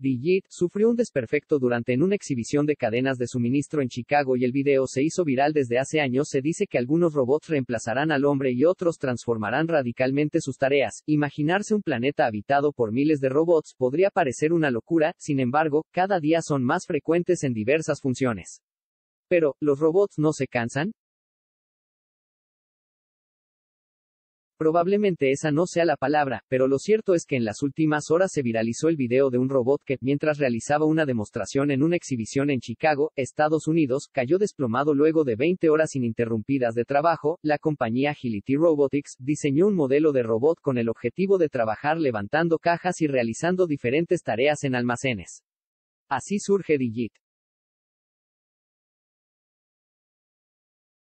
Digit sufrió un desperfecto durante en una exhibición de cadenas de suministro en Chicago y el video se hizo viral desde hace años. Se dice que algunos robots reemplazarán al hombre y otros transformarán radicalmente sus tareas. Imaginarse un planeta habitado por miles de robots podría parecer una locura, sin embargo, cada día son más frecuentes en diversas funciones. Pero, ¿los robots no se cansan? Probablemente esa no sea la palabra, pero lo cierto es que en las últimas horas se viralizó el video de un robot que, mientras realizaba una demostración en una exhibición en Chicago, Estados Unidos, cayó desplomado luego de 20 horas ininterrumpidas de trabajo. La compañía Agility Robotics diseñó un modelo de robot con el objetivo de trabajar levantando cajas y realizando diferentes tareas en almacenes. Así surge Digit.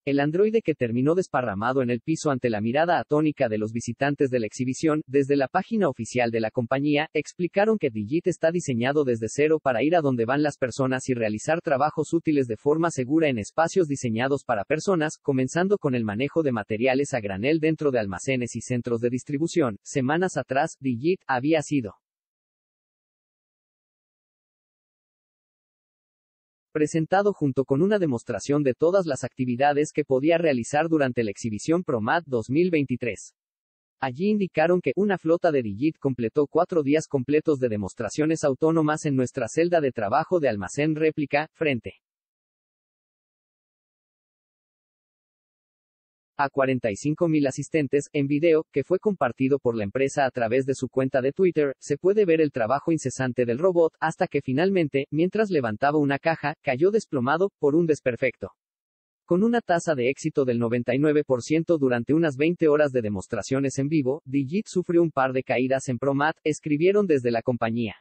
El androide que terminó desparramado en el piso ante la mirada atónica de los visitantes de la exhibición, desde la página oficial de la compañía, explicaron que Digit está diseñado desde cero para ir a donde van las personas y realizar trabajos útiles de forma segura en espacios diseñados para personas, comenzando con el manejo de materiales a granel dentro de almacenes y centros de distribución. Semanas atrás, Digit había sido presentado junto con una demostración de todas las actividades que podía realizar durante la exhibición ProMat 2023. Allí indicaron que una flota de Digit completó cuatro días completos de demostraciones autónomas en nuestra celda de trabajo de almacén réplica, frente. a 45.000 asistentes, en video, que fue compartido por la empresa a través de su cuenta de Twitter, se puede ver el trabajo incesante del robot, hasta que finalmente, mientras levantaba una caja, cayó desplomado, por un desperfecto. Con una tasa de éxito del 99% durante unas 20 horas de demostraciones en vivo, Digit sufrió un par de caídas en Promat, escribieron desde la compañía.